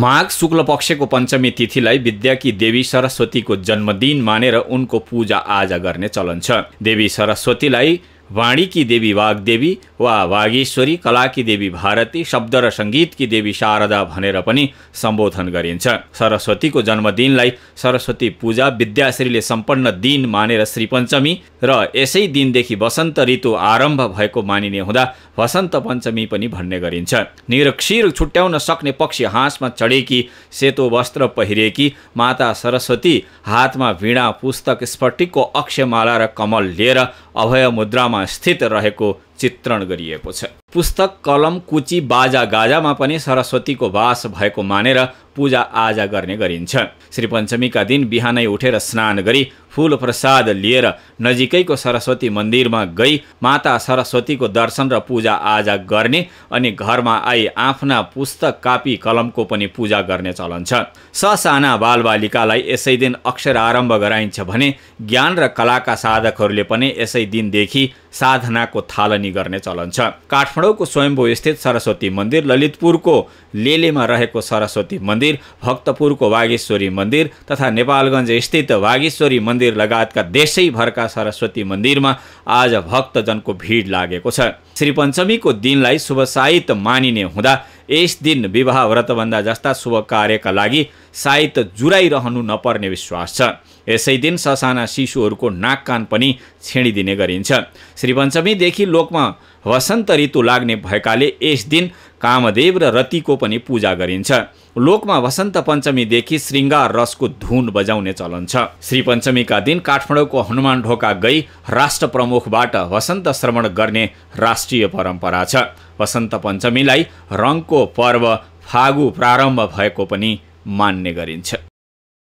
माघ शुक्ल पक्षको पञ्चमी तिथिलाई विद्याकी देवी सरस्वतीको जन्मदिन मानेर उनको पूजा आजा गर्ने चलन छ देवी सरस्वतीलाई वाणीकी देवी वागदेवी वा वागेश्वरी कलाकी देवी भारती शब्द र सङ्गीतकी देवी शारदा भनेर पनि सम्बोधन गरिन्छ सरस्वतीको जन्मदिनलाई सरस्वती पूजा विद्याश्रीले सम्पन्न दिन मानेर श्री पञ्चमी र यसै दिनदेखि वसन्त ऋतु आरम्भ भएको मानिने हुँदा वसन्त पञ्चमी पनि भन्ने गरिन्छ निरक्षीर छुट्याउन सक्ने पक्षी हाँसमा चढेकी सेतो वस्त्र पहिरेकी माता सरस्वती हातमा वीणा पुस्तक स्फटिकको अक्षमाला र कमल लिएर अभय मुद्रामा स्थित रहेको चित्रण गरिएको छ पुस्तक कलम कुची बाजा गाजामा पनि सरस्वतीको वास भएको मानेर पूजा आजा गर्ने गरिन्छ श्री पञ्चमीका दिन बिहानै उठेर स्नान गरी फुल प्रसाद लिएर नजिकैको सरस्वती मन्दिरमा गई माता सरस्वतीको दर्शन र पूजा आजा गर्ने अनि घरमा आई आफ्ना पुस्तक कापी कलमको पनि पूजा गर्ने चलन छ ससाना बालबालिकालाई यसै दिन अक्षर आरम्भ गराइन्छ भने ज्ञान र कलाका साधकहरूले पनि यसै दिनदेखि साधनाको थालनी ढुकुटी गर्ने चलन छ काठमाडौँको स्वयम्भू स्थित सरस्वती मन्दिर ललितपुरको लेलेमा रहेको सरस्वती मन्दिर भक्तपुरको वागेश्वरी मन्दिर तथा नेपालगञ्ज स्थित वागेश्वरी मन्दिर लगायतका देशैभरका सरस्वती मन्दिरमा आज भक्तजनको भिड लागेको छ श्री पञ्चमीको दिनलाई शुभसाहित मानिने हुँदा यस दिन विवाह व्रतभन्दा जस्ता शुभ कार्यका लागि सायद जुराइरहनु नपर्ने विश्वास छ यसै दिन ससाना शिशुहरूको नाक कान पनि छेडिदिने गरिन्छ श्री पञ्चमीदेखि लोकमा वसन्त ऋतु लाग्ने भएकाले यस दिन कामदेव र रतिको पनि पूजा गरिन्छ लोकमा वसन्त पञ्चमीदेखि श्रृङ्गार रसको धुन बजाउने चलन छ श्री पञ्चमीका दिन काठमाडौँको हनुमान ढोका गई राष्ट्र प्रमुखबाट वसन्त श्रवण गर्ने राष्ट्रिय परम्परा छ वसन्त पञ्चमीलाई रङको पर्व फागु प्रारम्भ भएको पनि मान्ने गरिन्छ